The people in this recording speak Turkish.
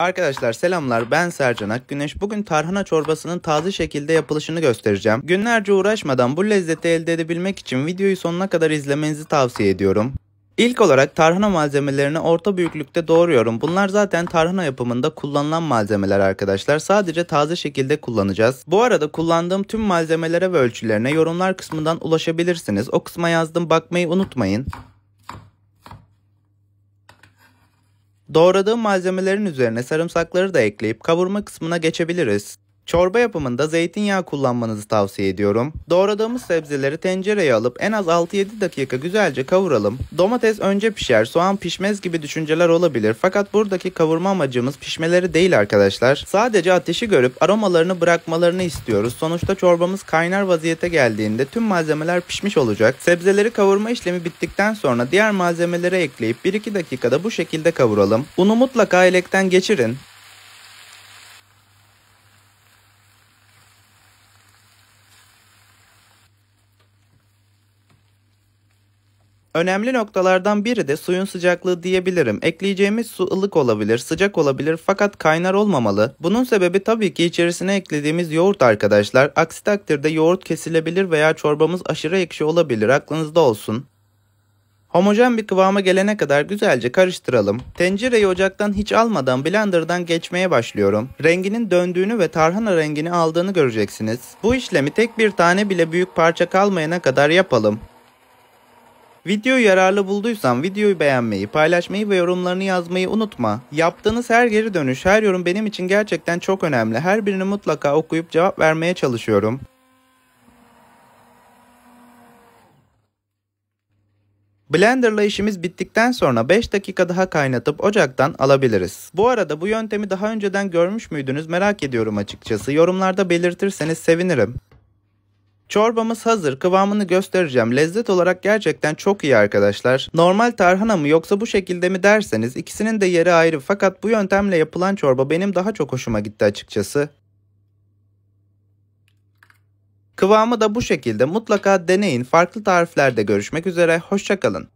Arkadaşlar selamlar ben Sercan Akgüneş. Bugün tarhana çorbasının taze şekilde yapılışını göstereceğim. Günlerce uğraşmadan bu lezzeti elde edebilmek için videoyu sonuna kadar izlemenizi tavsiye ediyorum. İlk olarak tarhana malzemelerini orta büyüklükte doğruyorum. Bunlar zaten tarhana yapımında kullanılan malzemeler arkadaşlar. Sadece taze şekilde kullanacağız. Bu arada kullandığım tüm malzemelere ve ölçülerine yorumlar kısmından ulaşabilirsiniz. O kısma yazdım bakmayı unutmayın. Doğradığım malzemelerin üzerine sarımsakları da ekleyip kavurma kısmına geçebiliriz. Çorba yapımında zeytinyağı kullanmanızı tavsiye ediyorum. Doğradığımız sebzeleri tencereye alıp en az 6-7 dakika güzelce kavuralım. Domates önce pişer, soğan pişmez gibi düşünceler olabilir fakat buradaki kavurma amacımız pişmeleri değil arkadaşlar. Sadece ateşi görüp aromalarını bırakmalarını istiyoruz. Sonuçta çorbamız kaynar vaziyete geldiğinde tüm malzemeler pişmiş olacak. Sebzeleri kavurma işlemi bittikten sonra diğer malzemelere ekleyip 1-2 dakikada bu şekilde kavuralım. Unu mutlaka elekten geçirin. Önemli noktalardan biri de suyun sıcaklığı diyebilirim. Ekleyeceğimiz su ılık olabilir, sıcak olabilir fakat kaynar olmamalı. Bunun sebebi tabii ki içerisine eklediğimiz yoğurt arkadaşlar. Aksi takdirde yoğurt kesilebilir veya çorbamız aşırı ekşi olabilir. Aklınızda olsun. Homojen bir kıvama gelene kadar güzelce karıştıralım. Tencereyi ocaktan hiç almadan blenderdan geçmeye başlıyorum. Renginin döndüğünü ve tarhana rengini aldığını göreceksiniz. Bu işlemi tek bir tane bile büyük parça kalmayana kadar yapalım. Videoyu yararlı bulduysan videoyu beğenmeyi, paylaşmayı ve yorumlarını yazmayı unutma. Yaptığınız her geri dönüş, her yorum benim için gerçekten çok önemli. Her birini mutlaka okuyup cevap vermeye çalışıyorum. Blender'la işimiz bittikten sonra 5 dakika daha kaynatıp ocaktan alabiliriz. Bu arada bu yöntemi daha önceden görmüş müydünüz merak ediyorum açıkçası. Yorumlarda belirtirseniz sevinirim. Çorbamız hazır kıvamını göstereceğim. Lezzet olarak gerçekten çok iyi arkadaşlar. Normal tarhana mı yoksa bu şekilde mi derseniz ikisinin de yeri ayrı fakat bu yöntemle yapılan çorba benim daha çok hoşuma gitti açıkçası. Kıvamı da bu şekilde mutlaka deneyin. Farklı tariflerde görüşmek üzere. Hoşçakalın.